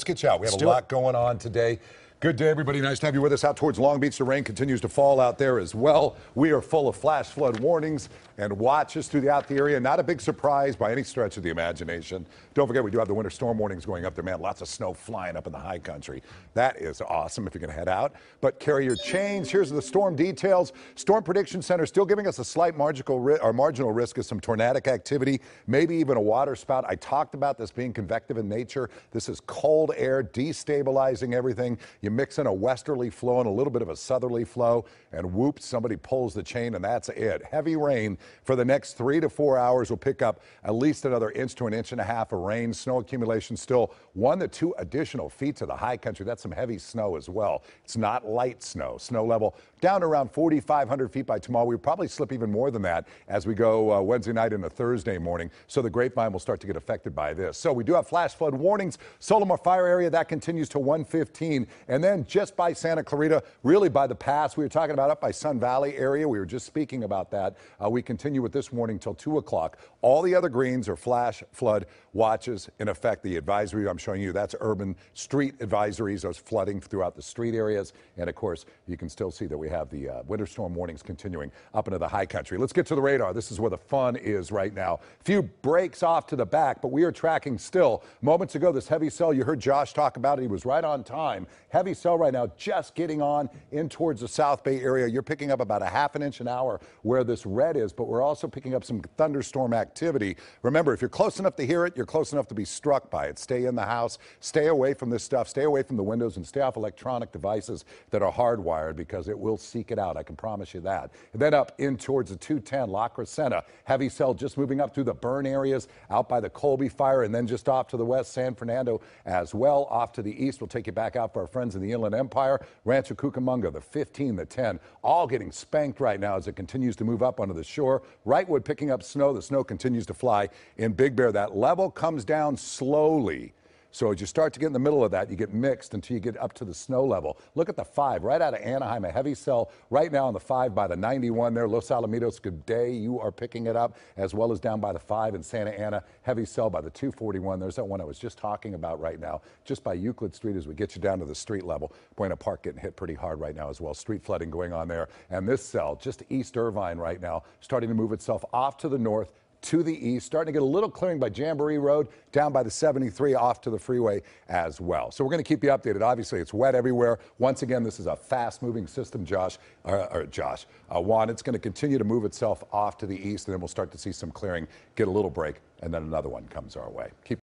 Let's get you out. We have Let's a lot it. going on today. Good day, everybody. Nice to have you with us out towards Long Beach. The rain continues to fall out there as well. We are full of flash flood warnings and watches throughout the area. Not a big surprise by any stretch of the imagination. Don't forget, we do have the winter storm warnings going up there, man. Lots of snow flying up in the high country. That is awesome if you're going to head out. But carry your chains. Here's the storm details. Storm Prediction Center still giving us a slight marginal, or marginal risk of some tornadic activity, maybe even a water spout. I talked about this being convective in nature. This is cold air destabilizing everything. You you mix in a westerly flow and a little bit of a southerly flow, and whoop, somebody pulls the chain, and that's it. Heavy rain for the next three to four hours will pick up at least another inch to an inch and a half of rain. Snow accumulation still one to two additional feet to the high country. That's some heavy snow as well. It's not light snow. Snow level down around 4,500 feet by tomorrow. We'll probably slip even more than that as we go uh, Wednesday night into Thursday morning. So the grapevine will start to get affected by this. So we do have flash flood warnings. Solomar fire area that continues to 115 and and then just by Santa Clarita, really by the pass, we were talking about up by Sun Valley area. We were just speaking about that. Uh, we continue with this warning till 2 o'clock. All the other greens are flash flood watches in effect. The advisory I'm showing you, that's urban street advisories, those flooding throughout the street areas. And of course, you can still see that we have the uh, winter storm warnings continuing up into the high country. Let's get to the radar. This is where the fun is right now. Few breaks off to the back, but we are tracking still. Moments ago, this heavy cell, you heard Josh talk about it. He was right on time. Heavy heavy cell right now, just getting on in towards the South Bay area. You're picking up about a half an inch an hour where this red is, but we're also picking up some thunderstorm activity. Remember, if you're close enough to hear it, you're close enough to be struck by it. Stay in the house, stay away from this stuff, stay away from the windows, and stay off electronic devices that are hardwired because it will seek it out. I can promise you that. And then up in towards the 210 La Crescenta, heavy cell just moving up through the burn areas out by the Colby fire, and then just off to the west, San Fernando as well. Off to the east, we'll take you back out for our friends in the Inland Empire, Rancho Cucamonga, the 15, the 10, all getting spanked right now as it continues to move up onto the shore. Wrightwood picking up snow. The snow continues to fly in Big Bear. That level comes down slowly so as you start to get in the middle of that, you get mixed until you get up to the snow level. Look at the five right out of Anaheim, a heavy cell right now on the five by the 91 there. Los Alamitos, good day. You are picking it up as well as down by the five in Santa Ana, heavy cell by the 241. There's that one I was just talking about right now, just by Euclid Street as we get you down to the street level. Buena Park getting hit pretty hard right now as well. Street flooding going on there. And this cell just east Irvine right now, starting to move itself off to the north to the east. Starting to get a little clearing by Jamboree Road, down by the 73 off to the freeway as well. So we're going to keep you updated. Obviously, it's wet everywhere. Once again, this is a fast-moving system, Josh, or, or Josh, uh, Juan. It's going to continue to move itself off to the east, and then we'll start to see some clearing, get a little break, and then another one comes our way. Keep